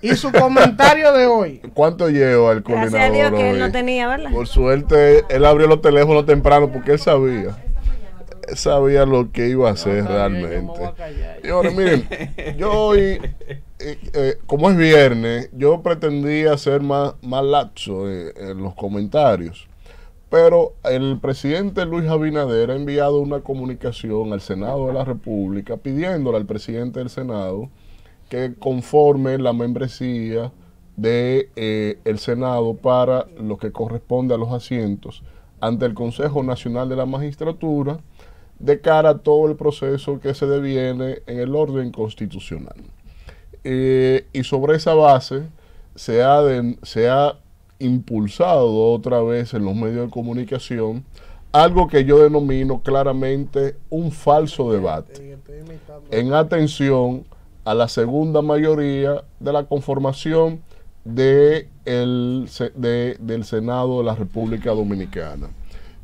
y su comentario de hoy. ¿Cuánto lleva el coordinador? Gracias a Dios que no tenía, Por suerte, él abrió los teléfonos temprano porque él sabía. sabía lo que iba a hacer realmente. Y ahora, miren, yo hoy, eh, eh, como es viernes, yo pretendía ser más, más laxo eh, en los comentarios. Pero el presidente Luis Abinader ha enviado una comunicación al Senado de la República pidiéndole al presidente del Senado que conforme la membresía de eh, el Senado para lo que corresponde a los asientos ante el Consejo Nacional de la Magistratura de cara a todo el proceso que se deviene en el orden constitucional. Eh, y sobre esa base se ha, se ha impulsado otra vez en los medios de comunicación algo que yo denomino claramente un falso debate. En atención a la segunda mayoría de la conformación de el, del Senado de la República Dominicana.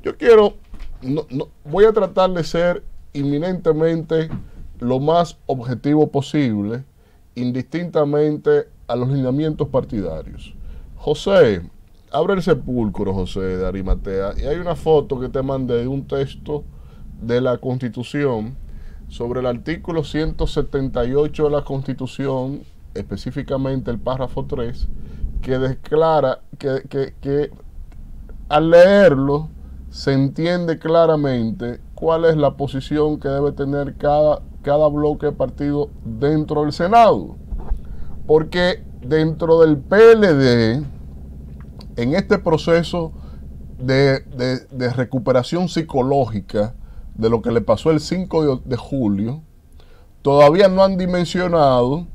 Yo quiero, no, voy a tratar de ser inminentemente lo más objetivo posible, indistintamente a los lineamientos partidarios. José, abre el sepulcro, José de Arimatea, y hay una foto que te mandé de un texto de la Constitución sobre el artículo 178 de la Constitución, específicamente el párrafo 3, que declara que, al leerlo se entiende claramente cuál es la posición que debe tener cada, cada bloque de partido dentro del Senado. Porque dentro del PLD, en este proceso de recuperación psicológica, de lo que le pasó el 5 de, julio, todavía no han dimensionado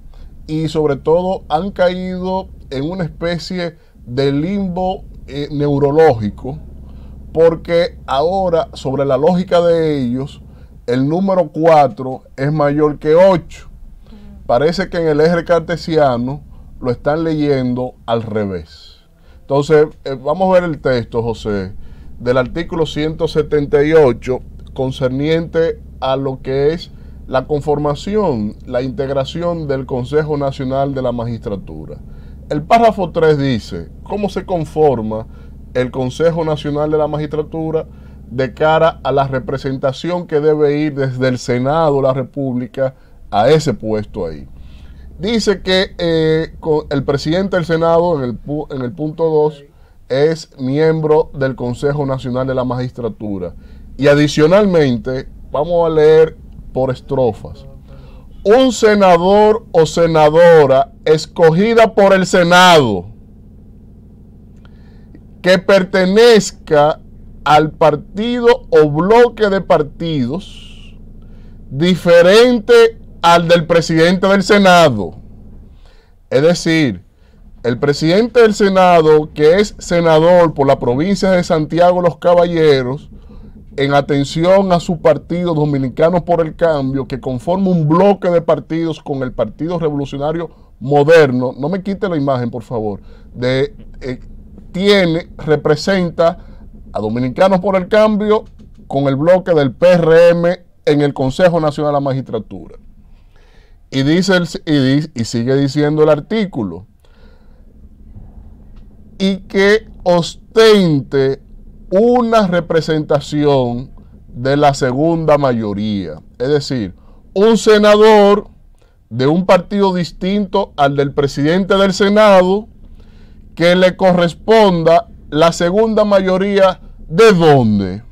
y sobre todo han caído en una especie de limbo eh, neurológico porque ahora sobre la lógica de ellos el número 4 es mayor que 8. Mm. Parece que en el eje cartesiano lo están leyendo al revés. Entonces, eh, vamos a ver el texto, José, del artículo 178 concerniente a lo que es la conformación, la integración del Consejo Nacional de la Magistratura. El párrafo 3 dice cómo se conforma el Consejo Nacional de la Magistratura de cara a la representación que debe ir desde el Senado de la República a ese puesto ahí. Dice que eh, el presidente del Senado, en el, en el punto 2, es miembro del Consejo Nacional de la Magistratura y adicionalmente, vamos a leer por estrofas. Un senador o senadora escogida por el Senado que pertenezca al partido o bloque de partidos diferente al del presidente del Senado. Es decir, el presidente del Senado, que es senador por la provincia de Santiago Los Caballeros, en atención a su partido Dominicano por el Cambio, que conforma un bloque de partidos con el Partido Revolucionario Moderno, no me quite la imagen, por favor, de, eh, tiene, representa a Dominicanos por el Cambio con el bloque del PRM en el Consejo Nacional de la Magistratura. Y, dice y, y sigue diciendo el artículo, y que ostente una representación de la segunda mayoría. Es decir, un senador de un partido distinto al del presidente del Senado que le corresponda la segunda mayoría de dónde.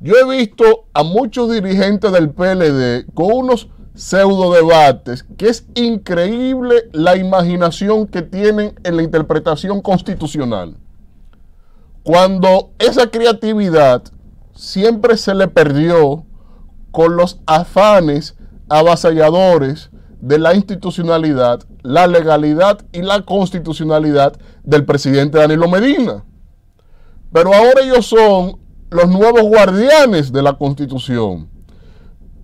Yo he visto a muchos dirigentes del PLD con unos pseudo debates que es increíble la imaginación que tienen en la interpretación constitucional. Cuando esa creatividad siempre se le perdió con los afanes avasalladores de la institucionalidad, la legalidad y la constitucionalidad del presidente Danilo Medina. Pero ahora ellos son los nuevos guardianes de la constitución,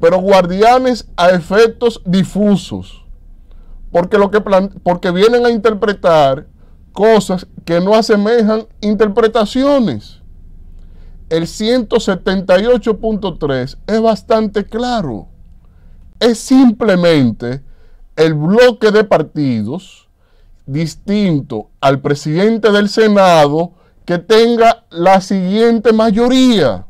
pero guardianes a efectos difusos, porque, lo que porque vienen a interpretar cosas que no asemejan interpretaciones. El 178.3 es bastante claro. Es simplemente el bloque de partidos distinto al presidente del Senado que tenga la siguiente mayoría.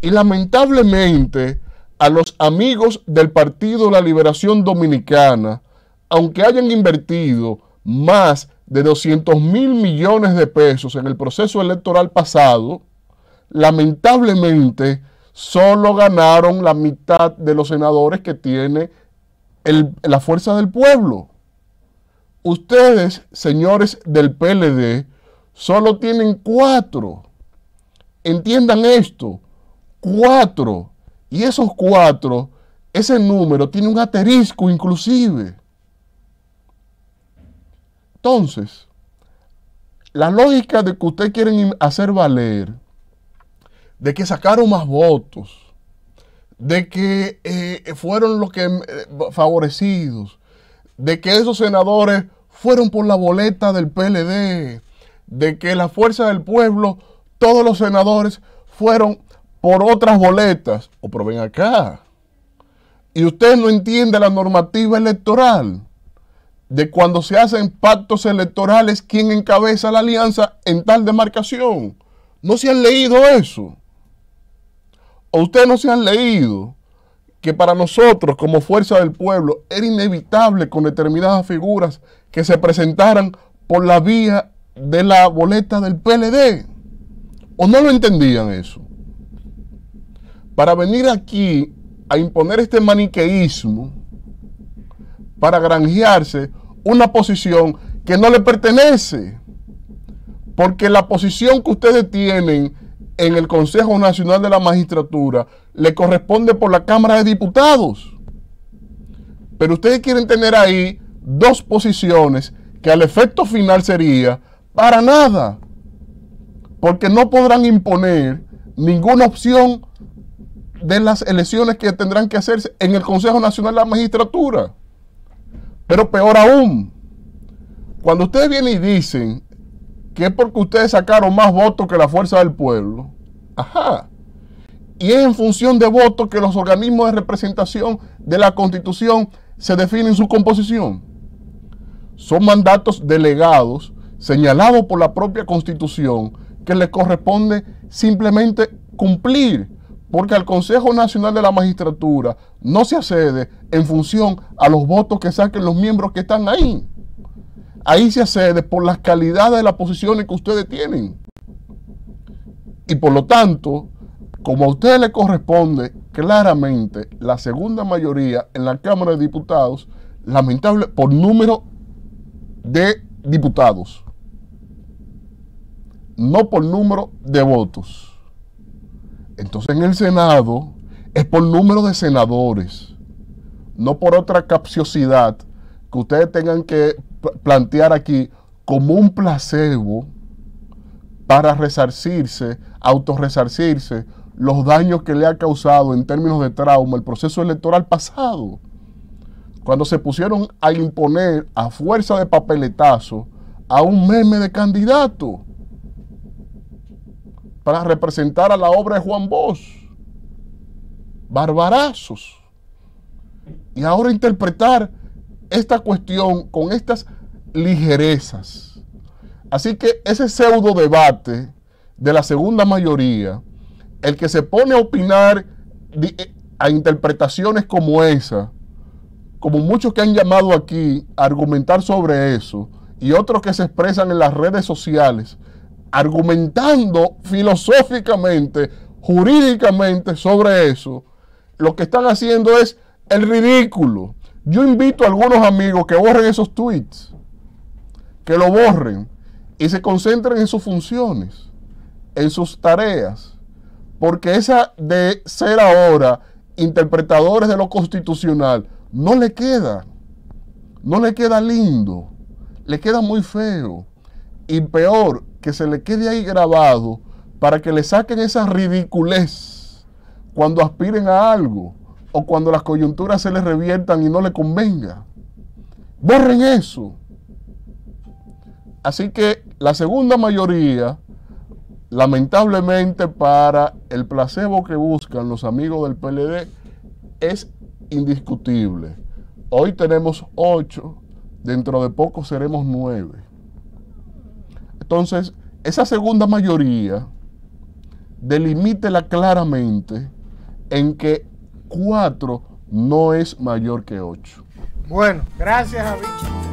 Y lamentablemente a los amigos del Partido La Liberación Dominicana, aunque hayan invertido más de 200 mil millones de pesos en el proceso electoral pasado, lamentablemente solo ganaron la mitad de los senadores que tiene la fuerza del pueblo. Ustedes, señores del PLD, solo tienen cuatro. Entiendan esto, cuatro. Y esos cuatro, ese número tiene un aterisco inclusive. Entonces, la lógica de que ustedes quieren hacer valer, de que sacaron más votos, de que eh, fueron los que eh, favorecidos, de que esos senadores fueron por la boleta del PLD, de que la fuerza del pueblo, todos los senadores fueron por otras boletas, o por acá. Y usted no entiende la normativa electoral de cuando se hacen pactos electorales, quién encabeza la alianza en tal demarcación. No se han leído eso. O ustedes no se han leído que para nosotros como fuerza del pueblo era inevitable con determinadas figuras que se presentaran por la vía de la boleta del PLD. ¿O no lo entendían eso? Para venir aquí a imponer este maniqueísmo, para granjearse una posición que no le pertenece. Porque la posición que ustedes tienen en el Consejo Nacional de la Magistratura le corresponde por la Cámara de Diputados. Pero ustedes quieren tener ahí dos posiciones que al efecto final sería para nada. Porque no podrán imponer ninguna opción de las elecciones que tendrán que hacerse en el Consejo Nacional de la Magistratura. Pero peor aún, cuando ustedes vienen y dicen que es porque ustedes sacaron más votos que la fuerza del pueblo, ajá, y es en función de votos que los organismos de representación de la Constitución se definen su composición. Son mandatos delegados señalados por la propia Constitución que les corresponde simplemente cumplir porque al Consejo Nacional de la Magistratura no se accede en función a los votos que saquen los miembros que están ahí. Ahí se accede por las calidades de las posiciones que ustedes tienen. Y por lo tanto, como a ustedes le corresponde claramente la segunda mayoría en la Cámara de Diputados, lamentable por número de diputados, no por número de votos. Entonces en el Senado es por número de senadores, no por otra capciosidad que ustedes tengan que plantear aquí como un placebo para resarcirse, autorresarcirse los daños que le ha causado en términos de trauma el proceso electoral pasado. Cuando se pusieron a imponer a fuerza de papeletazo a un meme de candidato para representar a la obra de Juan Bosch. Barbarazos. Y ahora interpretar esta cuestión con estas ligerezas. Así que ese pseudo debate de la segunda mayoría, el que se pone a opinar eh, a interpretaciones como esa, como muchos que han llamado aquí a argumentar sobre eso, y otros que se expresan en las redes sociales argumentando filosóficamente, jurídicamente sobre eso, lo que están haciendo es el ridículo. Yo invito a algunos amigos que borren esos tweets, que lo borren y se concentren en sus funciones, en sus tareas, porque esa de ser ahora interpretadores de lo constitucional no le queda, no le queda lindo, le queda muy feo y peor, que se le quede ahí grabado para que le saquen esa ridiculez cuando aspiren a algo o cuando las coyunturas se les reviertan y no le convenga. Borren eso. Así que la segunda mayoría, lamentablemente para el placebo que buscan los amigos del PLD, es indiscutible. Hoy tenemos ocho, dentro de poco seremos nueve. Entonces, esa segunda mayoría delimítela claramente en que 4 no es mayor que 8. Bueno, gracias, Bicho.